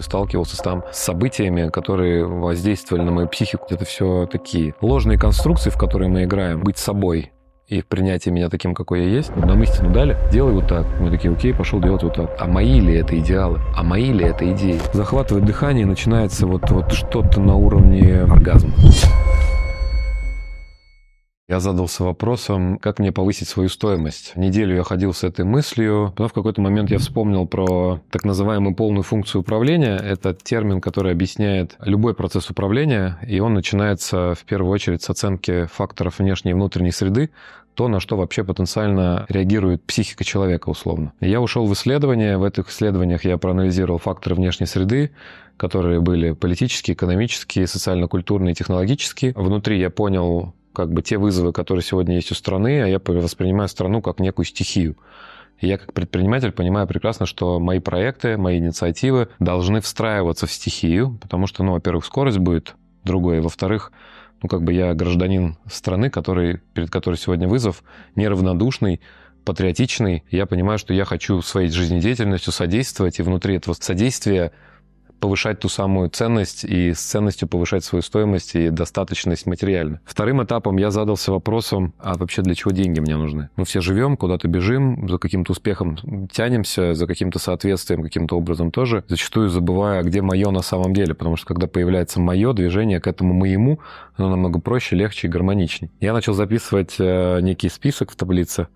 сталкивался там с событиями, которые воздействовали на мою психику. Это все такие ложные конструкции, в которые мы играем. Быть собой и принятие меня таким, какой я есть. Нам истину дали, делай вот так. Мы такие, окей, пошел делать вот так. А мои ли это идеалы? А мои ли это идеи? Захватывает дыхание, начинается вот, вот что-то на уровне оргазма. Я задался вопросом, как мне повысить свою стоимость. Неделю я ходил с этой мыслью, но в какой-то момент я вспомнил про так называемую полную функцию управления. Это термин, который объясняет любой процесс управления, и он начинается в первую очередь с оценки факторов внешней и внутренней среды, то, на что вообще потенциально реагирует психика человека условно. Я ушел в исследования, в этих исследованиях я проанализировал факторы внешней среды, которые были политические, экономические, социально-культурные, технологические. Внутри я понял как бы те вызовы, которые сегодня есть у страны, а я воспринимаю страну как некую стихию. И я как предприниматель понимаю прекрасно, что мои проекты, мои инициативы должны встраиваться в стихию, потому что, ну, во-первых, скорость будет другой, во-вторых, ну, как бы я гражданин страны, который, перед которой сегодня вызов, неравнодушный, патриотичный. Я понимаю, что я хочу своей жизнедеятельностью содействовать, и внутри этого содействия повышать ту самую ценность и с ценностью повышать свою стоимость и достаточность материально. Вторым этапом я задался вопросом, а вообще для чего деньги мне нужны? Мы все живем, куда-то бежим, за каким-то успехом тянемся, за каким-то соответствием каким-то образом тоже, зачастую забывая, где мое на самом деле, потому что когда появляется мое движение к этому моему, оно намного проще, легче и гармоничнее. Я начал записывать э, некий список в таблице,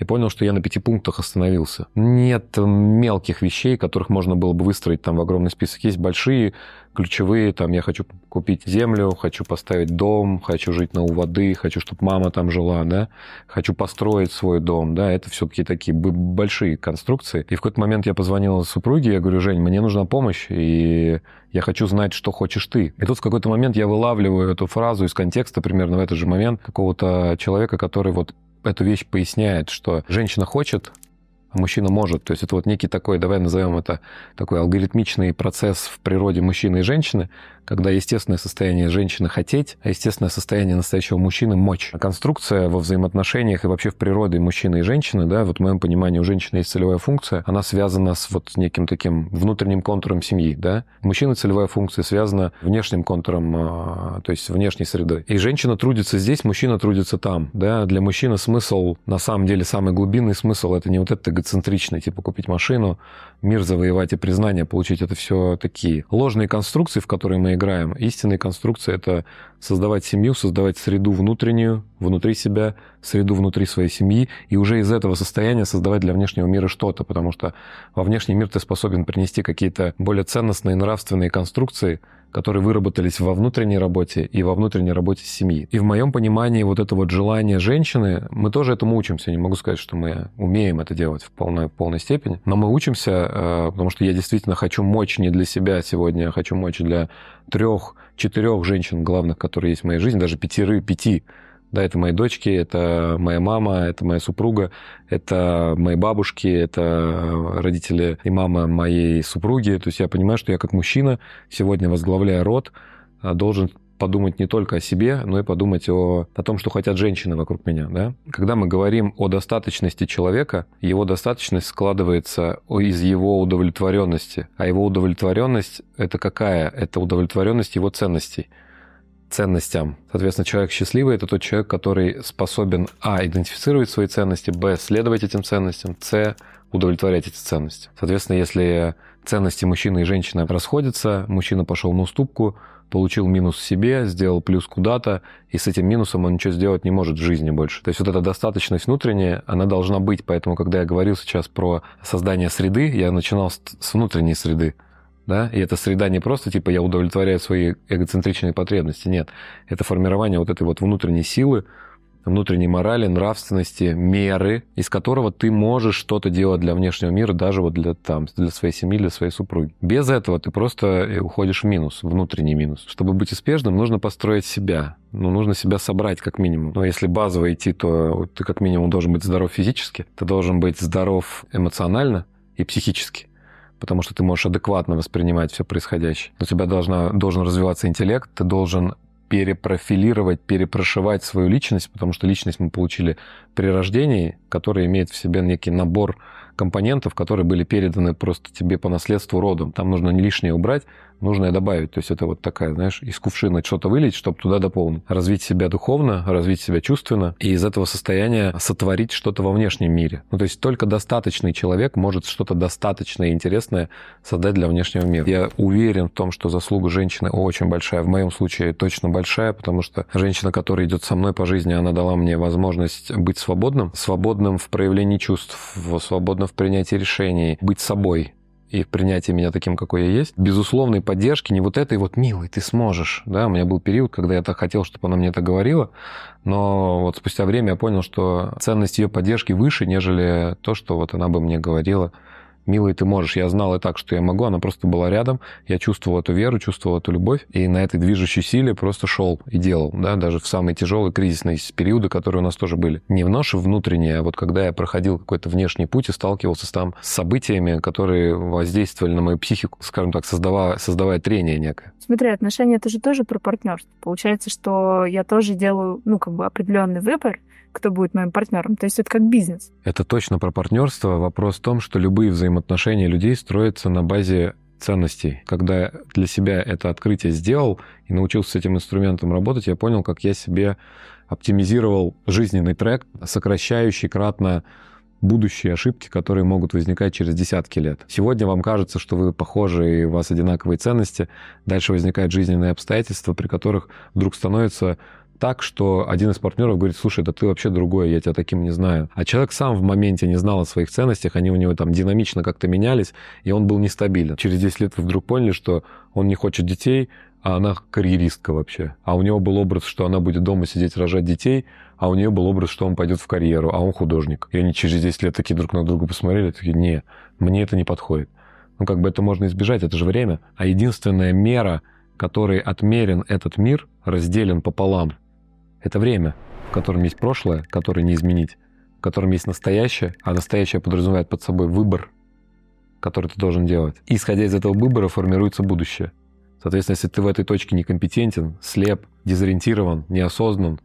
и понял, что я на пяти пунктах остановился. Нет мелких вещей, которых можно было бы выстроить там в огромный список. Есть большие, ключевые, там, я хочу купить землю, хочу поставить дом, хочу жить на у воды, хочу, чтобы мама там жила, да, хочу построить свой дом, да, это все-таки такие большие конструкции. И в какой-то момент я позвонил супруге, я говорю, Жень, мне нужна помощь, и я хочу знать, что хочешь ты. И тут в какой-то момент я вылавливаю эту фразу из контекста примерно в этот же момент какого-то человека, который вот эту вещь поясняет, что женщина хочет, а мужчина может. То есть это вот некий такой, давай назовем это, такой алгоритмичный процесс в природе мужчины и женщины, когда естественное состояние женщины хотеть, а естественное состояние настоящего мужчины мочь. А конструкция во взаимоотношениях и вообще в природе мужчины и женщины, да, вот в моем понимании у женщины есть целевая функция, она связана с вот неким таким внутренним контуром семьи, да. Мужчина целевая функция связана внешним контуром, а, то есть внешней средой. И женщина трудится здесь, мужчина трудится там, да. Для мужчины смысл, на самом деле, самый глубинный смысл, это не вот этот эгоцентричный, типа купить машину, мир завоевать и признание получить, это все такие ложные конструкции, в которые мы играем. Истинная конструкция — это создавать семью, создавать среду внутреннюю, внутри себя, среду внутри своей семьи, и уже из этого состояния создавать для внешнего мира что-то, потому что во внешний мир ты способен принести какие-то более ценностные нравственные конструкции, которые выработались во внутренней работе и во внутренней работе семьи. И в моем понимании вот это вот желание женщины, мы тоже этому учимся, не могу сказать, что мы умеем это делать в полной, полной степени, но мы учимся, э, потому что я действительно хочу мочь не для себя сегодня, я а хочу мочь для трех четырех женщин главных, которые есть в моей жизни, даже пятеры, пяти. Да, это мои дочки, это моя мама, это моя супруга, это мои бабушки, это родители и мама моей супруги. То есть я понимаю, что я как мужчина, сегодня возглавляя род, а, должен подумать не только о себе, но и подумать о, о том, что хотят женщины вокруг меня. Да? Когда мы говорим о достаточности человека, его достаточность складывается из его удовлетворенности. А его удовлетворенность – это какая? Это удовлетворенность его ценностей ценностям. Соответственно, человек счастливый – это тот человек, который способен, а, идентифицировать свои ценности, б, следовать этим ценностям, с, удовлетворять эти ценности. Соответственно, если ценности мужчины и женщины расходятся, мужчина пошел на уступку, получил минус себе, сделал плюс куда-то, и с этим минусом он ничего сделать не может в жизни больше. То есть вот эта достаточность внутренняя, она должна быть. Поэтому, когда я говорил сейчас про создание среды, я начинал с внутренней среды. Да? И эта среда не просто типа я удовлетворяю свои эгоцентричные потребности. Нет, это формирование вот этой вот внутренней силы, внутренней морали, нравственности, меры, из которого ты можешь что-то делать для внешнего мира, даже вот для, там, для своей семьи, для своей супруги. Без этого ты просто э, уходишь в минус, внутренний минус. Чтобы быть успешным, нужно построить себя. Ну, нужно себя собрать как минимум. Но если базово идти, то ты как минимум должен быть здоров физически, ты должен быть здоров эмоционально и психически потому что ты можешь адекватно воспринимать все происходящее. У тебя должна, должен развиваться интеллект, ты должен перепрофилировать, перепрошивать свою личность, потому что личность мы получили при рождении, которая имеет в себе некий набор компонентов, которые были переданы просто тебе по наследству родом. Там нужно лишнее убрать, нужное добавить. То есть это вот такая, знаешь, из кувшина что-то вылить, чтобы туда дополнить. Развить себя духовно, развить себя чувственно, и из этого состояния сотворить что-то во внешнем мире. Ну, то есть только достаточный человек может что-то достаточное интересное создать для внешнего мира. Я уверен в том, что заслуга женщины очень большая. В моем случае точно большая, потому что женщина, которая идет со мной по жизни, она дала мне возможность быть свободным. Свободным в проявлении чувств, свободным в принятии решений, быть собой и в принятии меня таким, какой я есть, безусловной поддержки, не вот этой вот «милый, ты сможешь». Да, у меня был период, когда я так хотел, чтобы она мне это говорила, но вот спустя время я понял, что ценность ее поддержки выше, нежели то, что вот она бы мне говорила – «Милый, ты можешь, я знал и так, что я могу», она просто была рядом, я чувствовал эту веру, чувствовал эту любовь, и на этой движущей силе просто шел и делал, да, даже в самые тяжелые кризисные периоды, которые у нас тоже были. Не в наши внутренние, а вот когда я проходил какой-то внешний путь и сталкивался с там с событиями, которые воздействовали на мою психику, скажем так, создавая, создавая трение некое. Смотри, отношения это же тоже про партнерство. Получается, что я тоже делаю, ну, как бы определенный выбор, кто будет моим партнером. То есть это как бизнес. Это точно про партнерство. Вопрос в том, что любые взаимоотношения людей строятся на базе ценностей. Когда для себя это открытие сделал и научился с этим инструментом работать, я понял, как я себе оптимизировал жизненный трек, сокращающий кратно будущие ошибки, которые могут возникать через десятки лет. Сегодня вам кажется, что вы похожи и у вас одинаковые ценности. Дальше возникают жизненные обстоятельства, при которых вдруг становится так, что один из партнеров говорит, слушай, да ты вообще другой, я тебя таким не знаю. А человек сам в моменте не знал о своих ценностях, они у него там динамично как-то менялись, и он был нестабилен. Через 10 лет вы вдруг поняли, что он не хочет детей, а она карьеристка вообще. А у него был образ, что она будет дома сидеть, рожать детей, а у нее был образ, что он пойдет в карьеру, а он художник. И они через 10 лет такие друг на друга посмотрели, такие, не, мне это не подходит. Ну, как бы это можно избежать, это же время. А единственная мера, которой отмерен этот мир, разделен пополам, это время, в котором есть прошлое, которое не изменить, в котором есть настоящее, а настоящее подразумевает под собой выбор, который ты должен делать. И, исходя из этого выбора формируется будущее. Соответственно, если ты в этой точке некомпетентен, слеп, дезориентирован, неосознан,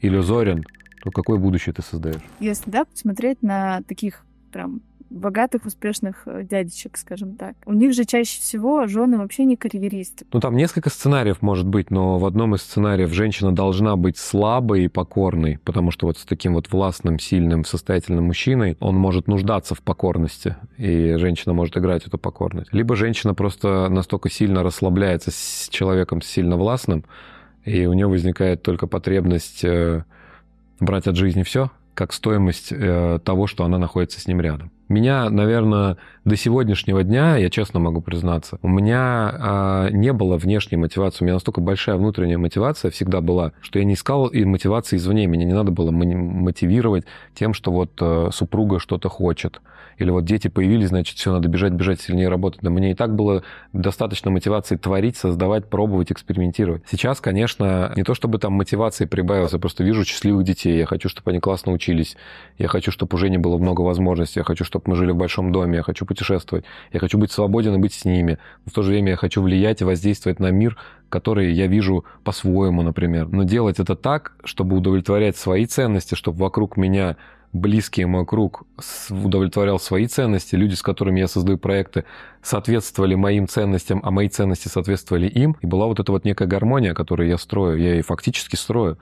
иллюзорен, то какое будущее ты создаешь? Если да, посмотреть на таких прям богатых, успешных э, дядечек, скажем так. У них же чаще всего жены вообще не карьеристы. Ну, там несколько сценариев может быть, но в одном из сценариев женщина должна быть слабой и покорной, потому что вот с таким вот властным, сильным, состоятельным мужчиной он может нуждаться в покорности, и женщина может играть эту покорность. Либо женщина просто настолько сильно расслабляется с человеком сильно властным, и у нее возникает только потребность э, брать от жизни все, как стоимость э, того, что она находится с ним рядом. Меня, наверное, до сегодняшнего дня, я честно могу признаться, у меня э, не было внешней мотивации. У меня настолько большая внутренняя мотивация всегда была, что я не искал и мотивации извне. Меня не надо было мотивировать тем, что вот э, супруга что-то хочет. Или вот дети появились, значит, все, надо бежать, бежать, сильнее работать. Да, мне и так было достаточно мотивации творить, создавать, пробовать, экспериментировать. Сейчас, конечно, не то чтобы там мотивации прибавилось, я просто вижу счастливых детей. Я хочу, чтобы они классно учились. Я хочу, чтобы уже не было много возможностей. Я хочу, чтобы чтобы мы жили в большом доме, я хочу путешествовать, я хочу быть свободен и быть с ними. Но в то же время я хочу влиять и воздействовать на мир, который я вижу по-своему, например. Но делать это так, чтобы удовлетворять свои ценности, чтобы вокруг меня близкий мой круг удовлетворял свои ценности, люди, с которыми я создаю проекты, соответствовали моим ценностям, а мои ценности соответствовали им. И была вот эта вот некая гармония, которую я строю, я и фактически строю.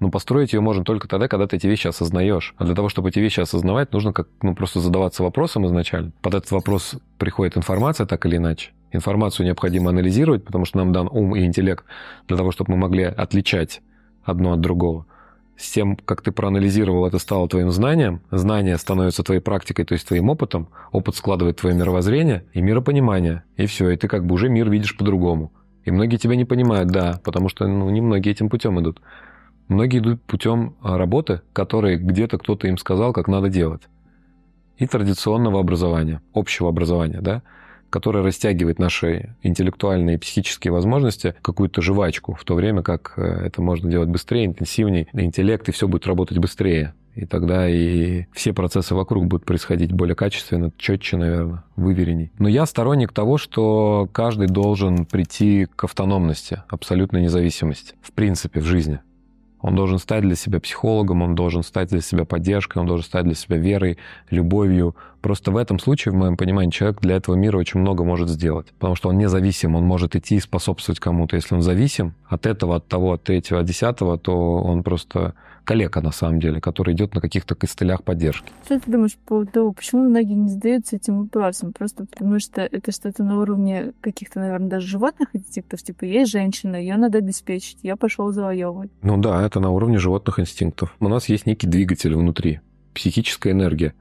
Но ну, построить ее можно только тогда, когда ты эти вещи осознаешь. А для того, чтобы эти вещи осознавать, нужно как, ну, просто задаваться вопросом изначально. Под этот вопрос приходит информация так или иначе. Информацию необходимо анализировать, потому что нам дан ум и интеллект для того, чтобы мы могли отличать одно от другого с тем, как ты проанализировал, это стало твоим знанием, знание становится твоей практикой, то есть твоим опытом, опыт складывает твое мировоззрение и миропонимание, и все, и ты как бы уже мир видишь по-другому. И многие тебя не понимают, да, потому что ну, не многие этим путем идут. Многие идут путем а, работы, которые где-то кто-то им сказал, как надо делать. И традиционного образования, общего образования, да, которое растягивает наши интеллектуальные и психические возможности какую-то жвачку, в то время как э, это можно делать быстрее, интенсивнее, интеллект, и все будет работать быстрее. И тогда и все процессы вокруг будут происходить более качественно, четче, наверное, выверенней. Но я сторонник того, что каждый должен прийти к автономности, абсолютной независимости, в принципе, в жизни. Он должен стать для себя психологом, он должен стать для себя поддержкой, он должен стать для себя верой, любовью. Просто в этом случае, в моем понимании, человек для этого мира очень много может сделать, потому что он независим, он может идти и способствовать кому-то. Если он зависим от этого, от того, от третьего, от десятого, то он просто коллега, на самом деле, который идет на каких-то костылях поддержки. Что ты думаешь по поводу того, почему многие не задаются этим вопросом? Просто потому что это что-то на уровне каких-то, наверное, даже животных инстинктов. Типа, типа, есть женщина, ее надо обеспечить, я пошел завоевывать. Ну да, это на уровне животных инстинктов. У нас есть некий двигатель внутри, психическая энергия.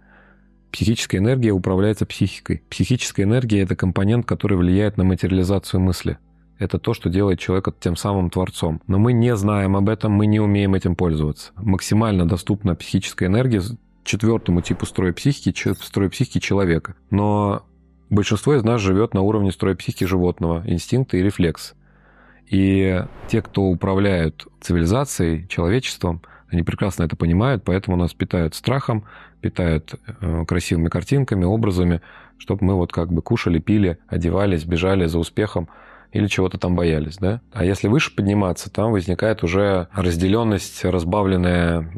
Психическая энергия управляется психикой. Психическая энергия – это компонент, который влияет на материализацию мысли это то, что делает человека тем самым творцом. Но мы не знаем об этом, мы не умеем этим пользоваться. Максимально доступна психическая энергия четвертому типу строя психики, строя психики человека. Но большинство из нас живет на уровне строя психики животного, инстинкта и рефлекс. И те, кто управляют цивилизацией, человечеством, они прекрасно это понимают, поэтому нас питают страхом, питают э, красивыми картинками, образами, чтобы мы вот как бы кушали, пили, одевались, бежали за успехом – или чего-то там боялись, да? А если выше подниматься, там возникает уже разделенность, разбавленная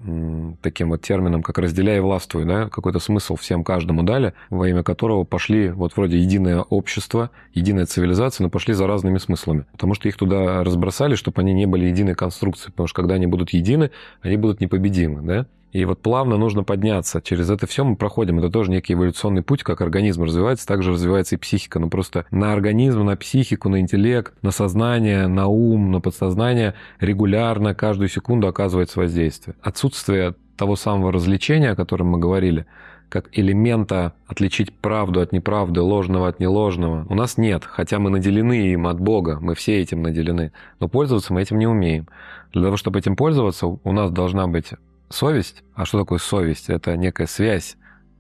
таким вот термином, как «разделяй и властвуй», да? Какой-то смысл всем каждому дали, во имя которого пошли вот вроде единое общество, единая цивилизация, но пошли за разными смыслами. Потому что их туда разбросали, чтобы они не были единой конструкцией, потому что когда они будут едины, они будут непобедимы, да? И вот плавно нужно подняться. Через это все мы проходим. Это тоже некий эволюционный путь, как организм развивается, так же развивается и психика. Но ну, просто на организм, на психику, на интеллект, на сознание, на ум, на подсознание регулярно каждую секунду оказывается воздействие. Отсутствие того самого развлечения, о котором мы говорили, как элемента отличить правду от неправды, ложного от неложного, у нас нет, хотя мы наделены им от Бога, мы все этим наделены, но пользоваться мы этим не умеем. Для того, чтобы этим пользоваться, у нас должна быть совесть. А что такое совесть? Это некая связь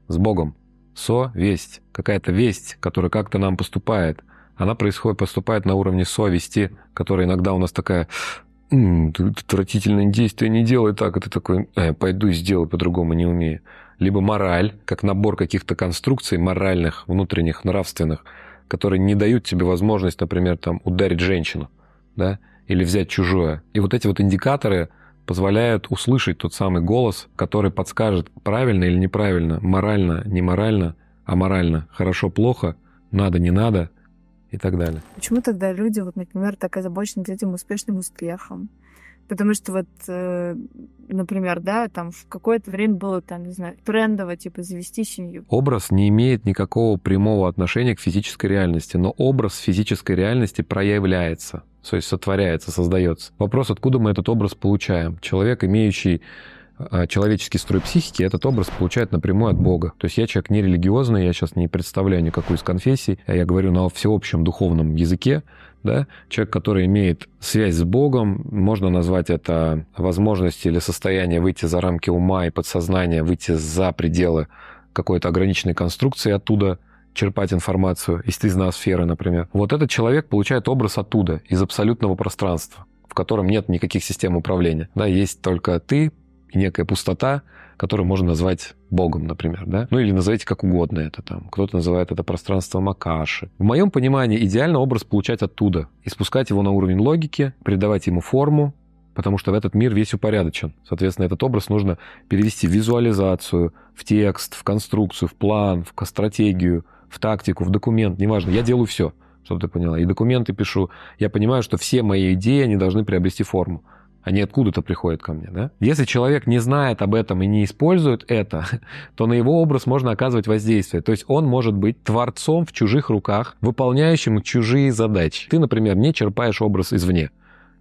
с Богом. Совесть. Какая-то весть, которая как-то нам поступает. Она происходит, поступает на уровне совести, которая иногда у нас такая отвратительное действие, не делай так, а ты такой, э, пойду сделаю, по-другому не умею. Либо мораль, как набор каких-то конструкций моральных, внутренних, нравственных, которые не дают тебе возможность, например, там, ударить женщину, да, или взять чужое. И вот эти вот индикаторы, позволяют услышать тот самый голос, который подскажет правильно или неправильно, морально, неморально, аморально, хорошо, плохо, надо, не надо и так далее. Почему тогда люди, вот, например, так озабочены этим успешным успехом? Потому что вот, э, например, да, там в какое-то время было, там, не знаю, трендово, типа, завести семью. Образ не имеет никакого прямого отношения к физической реальности, но образ физической реальности проявляется, то есть сотворяется, создается. Вопрос, откуда мы этот образ получаем? Человек, имеющий а, человеческий строй психики этот образ получает напрямую от Бога. То есть я человек не религиозный, я сейчас не представляю никакую из конфессий, а я говорю на всеобщем духовном языке, да, человек, который имеет связь с Богом, можно назвать это возможность или состояние выйти за рамки ума и подсознания, выйти за пределы какой-то ограниченной конструкции оттуда, черпать информацию из тизноосферы, например. Вот этот человек получает образ оттуда, из абсолютного пространства, в котором нет никаких систем управления. Да, есть только ты, некая пустота, которую можно назвать Богом, например, да? Ну или назовите как угодно это там. Кто-то называет это пространство Макаши. В моем понимании идеально образ получать оттуда, испускать его на уровень логики, придавать ему форму, потому что в этот мир весь упорядочен. Соответственно, этот образ нужно перевести в визуализацию, в текст, в конструкцию, в план, в стратегию, в тактику, в документ, неважно. Я делаю все, чтобы ты поняла. И документы пишу. Я понимаю, что все мои идеи, они должны приобрести форму они откуда-то приходят ко мне. Да? Если человек не знает об этом и не использует это, то на его образ можно оказывать воздействие. То есть он может быть творцом в чужих руках, выполняющим чужие задачи. Ты, например, не черпаешь образ извне.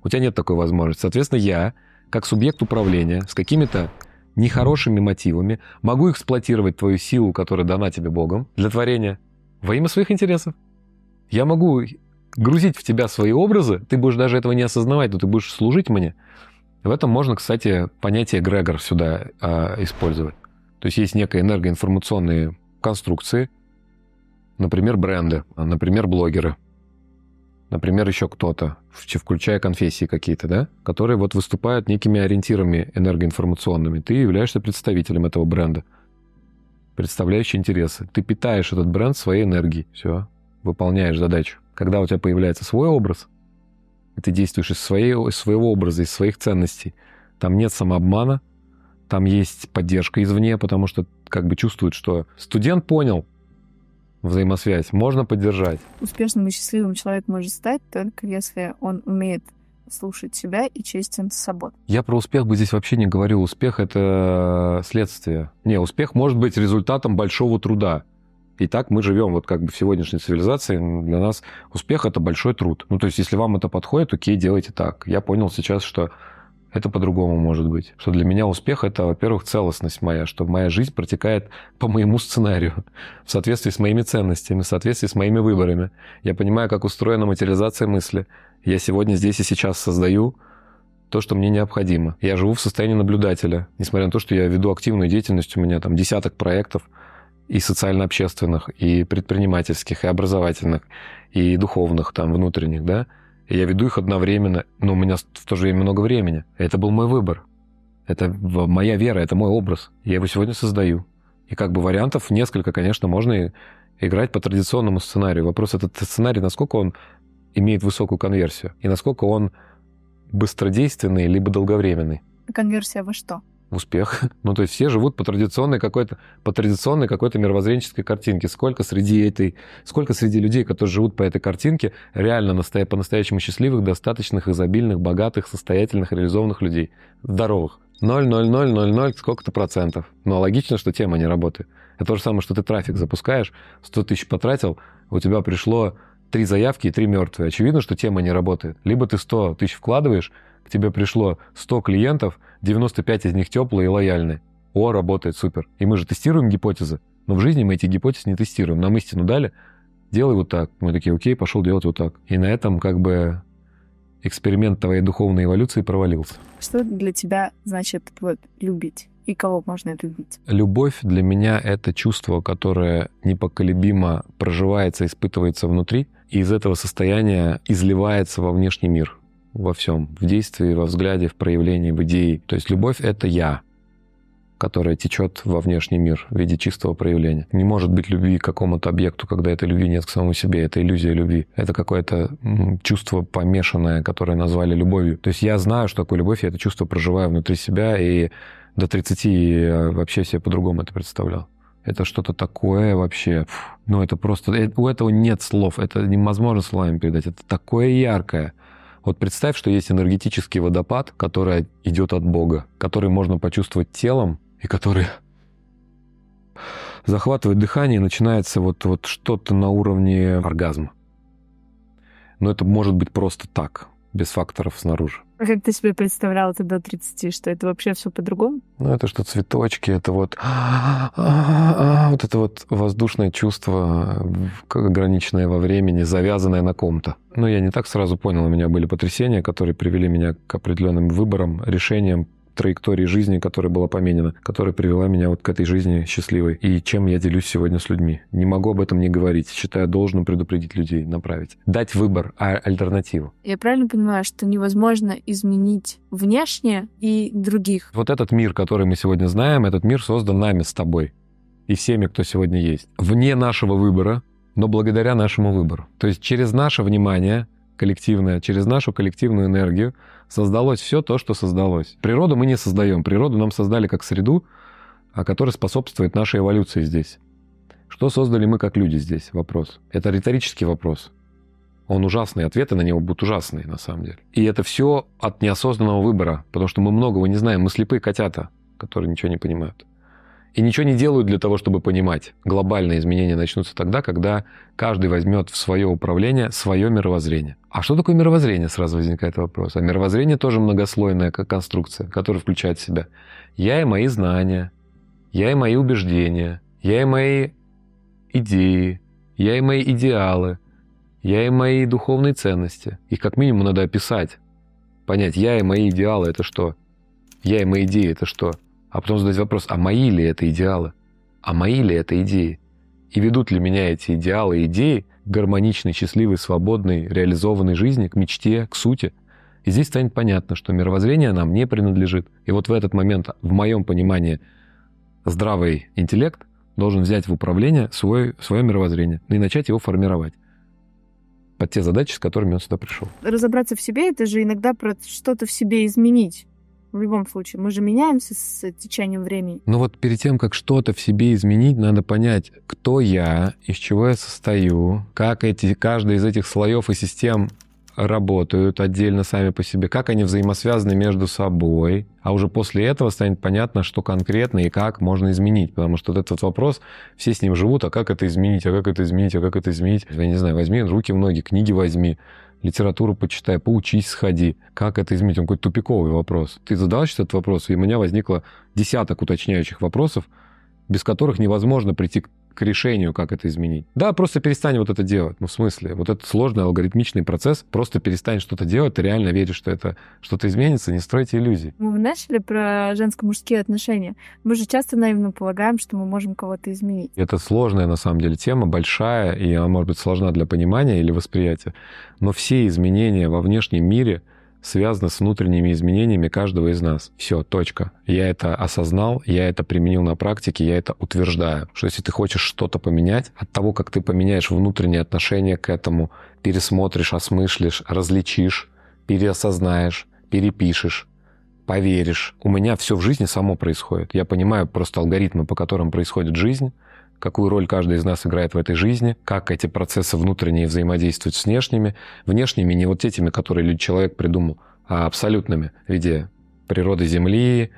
У тебя нет такой возможности. Соответственно, я, как субъект управления, с какими-то нехорошими мотивами, могу эксплуатировать твою силу, которая дана тебе Богом, для творения во имя своих интересов. Я могу грузить в тебя свои образы, ты будешь даже этого не осознавать, но ты будешь служить мне. В этом можно, кстати, понятие эгрегор сюда э, использовать. То есть есть некие энергоинформационные конструкции, например, бренды, например, блогеры, например, еще кто-то, включая конфессии какие-то, да, которые вот выступают некими ориентирами энергоинформационными. Ты являешься представителем этого бренда, представляющий интересы. Ты питаешь этот бренд своей энергией. Все, выполняешь задачу. Когда у тебя появляется свой образ, и ты действуешь из, своей, из своего образа, из своих ценностей, там нет самообмана, там есть поддержка извне, потому что как бы чувствует, что студент понял взаимосвязь, можно поддержать. Успешным и счастливым человек может стать только если он умеет слушать себя и честен с собой. Я про успех бы здесь вообще не говорил. Успех — это следствие. Не, успех может быть результатом большого труда. И так мы живем вот как бы в сегодняшней цивилизации. Для нас успех – это большой труд. Ну, то есть, если вам это подходит, окей, делайте так. Я понял сейчас, что это по-другому может быть. Что для меня успех – это, во-первых, целостность моя, что моя жизнь протекает по моему сценарию, в соответствии с моими ценностями, в соответствии с моими выборами. Я понимаю, как устроена материализация мысли. Я сегодня здесь и сейчас создаю то, что мне необходимо. Я живу в состоянии наблюдателя, несмотря на то, что я веду активную деятельность, у меня там десяток проектов – и социально-общественных, и предпринимательских, и образовательных, и духовных, там, внутренних, да. И я веду их одновременно, но у меня в то же время много времени. Это был мой выбор. Это моя вера, это мой образ. Я его сегодня создаю. И как бы вариантов несколько, конечно, можно и играть по традиционному сценарию. Вопрос этот сценарий, насколько он имеет высокую конверсию и насколько он быстродейственный либо долговременный. Конверсия во что? успех. Ну, то есть все живут по традиционной какой-то, по традиционной какой-то мировоззренческой картинке. Сколько среди этой, сколько среди людей, которые живут по этой картинке, реально настоя, по-настоящему счастливых, достаточных, изобильных, богатых, состоятельных, реализованных людей, здоровых. 0,0000 сколько-то процентов. Но ну, а логично, что тема не работает. Это то же самое, что ты трафик запускаешь, 100 тысяч потратил, у тебя пришло три заявки и три мертвые. Очевидно, что тема не работает. Либо ты 100 тысяч вкладываешь, к тебе пришло 100 клиентов, 95 из них теплые и лояльные. О, работает, супер. И мы же тестируем гипотезы, но в жизни мы эти гипотезы не тестируем. Нам истину дали, делай вот так. Мы такие, окей, пошел делать вот так. И на этом как бы эксперимент твоей духовной эволюции провалился. Что для тебя значит вот любить? И кого можно это любить? Любовь для меня — это чувство, которое непоколебимо проживается, испытывается внутри, и из этого состояния изливается во внешний мир во всем, в действии, во взгляде, в проявлении, в идее. То есть любовь — это я, которая течет во внешний мир в виде чистого проявления. Не может быть любви к какому-то объекту, когда этой любви нет к самому себе. Это иллюзия любви. Это какое-то чувство помешанное, которое назвали любовью. То есть я знаю, что такое любовь, я это чувство проживаю внутри себя, и до 30 я э, вообще себе по-другому это представлял. Это что-то такое вообще. Ну, это просто... Э, у этого нет слов. Это невозможно словами передать. Это такое яркое. Вот представь, что есть энергетический водопад, который идет от Бога, который можно почувствовать телом и который захватывает дыхание и начинается вот, вот что-то на уровне оргазма. Но это может быть просто так, без факторов снаружи. А как ты себе представляла тогда 30, что это вообще все по-другому? Ну, это что цветочки, это вот... А, а, а, вот это вот воздушное чувство, ограниченное во времени, завязанное на ком-то. Ну, я не так сразу понял, у меня были потрясения, которые привели меня к определенным выборам, решениям, траектории жизни, которая была поменена, которая привела меня вот к этой жизни счастливой и чем я делюсь сегодня с людьми. Не могу об этом не говорить, считаю должен предупредить людей, направить. Дать выбор, а альтернативу. Я правильно понимаю, что невозможно изменить внешнее и других? Вот этот мир, который мы сегодня знаем, этот мир создан нами с тобой и всеми, кто сегодня есть. Вне нашего выбора, но благодаря нашему выбору. То есть через наше внимание коллективное, через нашу коллективную энергию – создалось все то, что создалось. Природу мы не создаем. Природу нам создали как среду, а которая способствует нашей эволюции здесь. Что создали мы как люди здесь? Вопрос. Это риторический вопрос. Он ужасный, ответы на него будут ужасные, на самом деле. И это все от неосознанного выбора, потому что мы многого не знаем, мы слепые котята, которые ничего не понимают. И ничего не делают для того, чтобы понимать. Глобальные изменения начнутся тогда, когда каждый возьмет в свое управление свое мировоззрение. А что такое мировоззрение, сразу возникает вопрос. А мировоззрение тоже многослойная конструкция, которая включает в себя я и мои знания, я и мои убеждения, я и мои идеи, я и мои идеалы, я и мои духовные ценности. Их как минимум надо описать. Понять, я и мои идеалы – это что? Я и мои идеи – это что? а потом задать вопрос, а мои ли это идеалы, а мои ли это идеи, и ведут ли меня эти идеалы и идеи к гармоничной, счастливой, свободной, реализованной жизни, к мечте, к сути. И здесь станет понятно, что мировоззрение нам не принадлежит. И вот в этот момент, в моем понимании, здравый интеллект должен взять в управление свой, свое мировоззрение и начать его формировать под те задачи, с которыми он сюда пришел. Разобраться в себе — это же иногда про что-то в себе изменить в любом случае. Мы же меняемся с течением времени. Ну вот перед тем, как что-то в себе изменить, надо понять, кто я, из чего я состою, как эти, каждый из этих слоев и систем работают отдельно сами по себе, как они взаимосвязаны между собой, а уже после этого станет понятно, что конкретно и как можно изменить, потому что вот этот вопрос, все с ним живут, а как это изменить, а как это изменить, а как это изменить, я не знаю, возьми руки в ноги, книги возьми, литературу почитай, поучись, сходи. Как это изменить? Он какой-то тупиковый вопрос. Ты задал этот вопрос, и у меня возникло десяток уточняющих вопросов, без которых невозможно прийти к к решению, как это изменить. Да, просто перестань вот это делать. Ну, в смысле, вот этот сложный алгоритмичный процесс, просто перестань что-то делать, ты реально веришь, что это что-то изменится, не стройте иллюзий. Мы начали про женско-мужские отношения. Мы же часто наивно полагаем, что мы можем кого-то изменить. Это сложная, на самом деле, тема, большая, и она может быть сложна для понимания или восприятия. Но все изменения во внешнем мире — связано с внутренними изменениями каждого из нас. Все, точка. Я это осознал, я это применил на практике, я это утверждаю. Что если ты хочешь что-то поменять, от того, как ты поменяешь внутреннее отношение к этому, пересмотришь, осмыслишь, различишь, переосознаешь, перепишешь, поверишь. У меня все в жизни само происходит. Я понимаю просто алгоритмы, по которым происходит жизнь какую роль каждый из нас играет в этой жизни, как эти процессы внутренние взаимодействуют с внешними, внешними не вот этими, которые человек придумал, а абсолютными в виде природы Земли,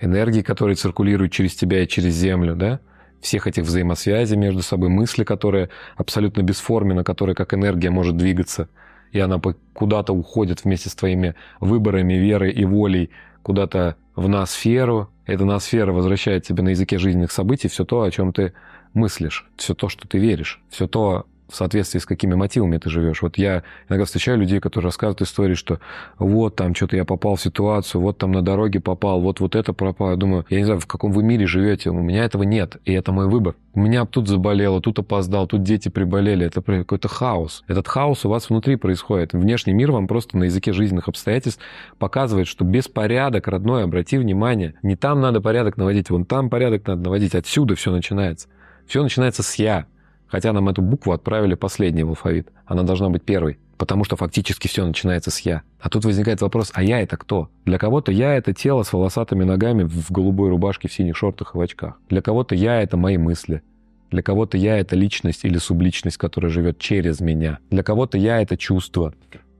энергии, которые циркулируют через тебя и через Землю, да, всех этих взаимосвязей между собой, мысли, которые абсолютно бесформенно, которые как энергия может двигаться, и она куда-то уходит вместе с твоими выборами, верой и волей куда-то в ноосферу. Эта ноосфера возвращает тебе на языке жизненных событий, все то, о чем ты мыслишь, все то, что ты веришь, все то, в соответствии с какими мотивами ты живешь. Вот я иногда встречаю людей, которые рассказывают истории, что вот там что-то я попал в ситуацию, вот там на дороге попал, вот вот это пропало. Я думаю, я не знаю, в каком вы мире живете, у меня этого нет, и это мой выбор. У меня тут заболело, тут опоздал, тут дети приболели, это какой-то хаос. Этот хаос у вас внутри происходит. Внешний мир вам просто на языке жизненных обстоятельств показывает, что беспорядок, родной, обрати внимание, не там надо порядок наводить, вон там порядок надо наводить, отсюда все начинается. Все начинается с «я», хотя нам эту букву отправили последней в алфавит. Она должна быть первой, потому что фактически все начинается с «я». А тут возникает вопрос, а «я» это кто? Для кого-то «я» это тело с волосатыми ногами в голубой рубашке, в синих шортах и в очках. Для кого-то «я» это мои мысли. Для кого-то «я» это личность или субличность, которая живет через меня. Для кого-то «я» это чувство.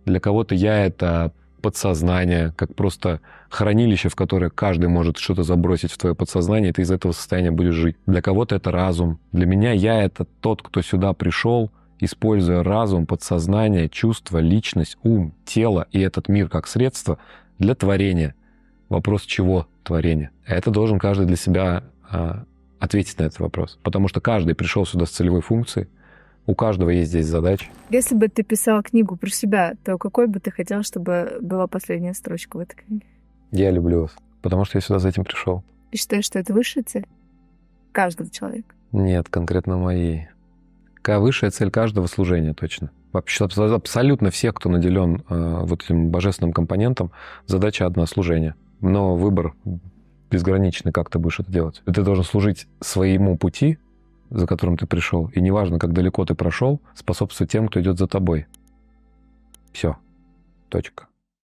Для кого-то «я» это подсознание, как просто хранилище, в которое каждый может что-то забросить в твое подсознание, и ты из этого состояния будешь жить. Для кого-то это разум. Для меня я — это тот, кто сюда пришел, используя разум, подсознание, чувство, личность, ум, тело и этот мир как средство для творения. Вопрос чего творения? Это должен каждый для себя а, ответить на этот вопрос. Потому что каждый пришел сюда с целевой функцией, у каждого есть здесь задача. Если бы ты писал книгу про себя, то какой бы ты хотел, чтобы была последняя строчка в этой книге? Я люблю вас, потому что я сюда за этим пришел. И считаешь, что это высшая цель каждого человека? Нет, конкретно моей. Какая высшая цель каждого служения, точно. Вообще абсолютно всех, кто наделен э, вот этим божественным компонентом, задача одна — служение. Но выбор безграничный, как ты будешь это делать. Ты должен служить своему пути, за которым ты пришел, и неважно, как далеко ты прошел, способствуй тем, кто идет за тобой. Все. Точка.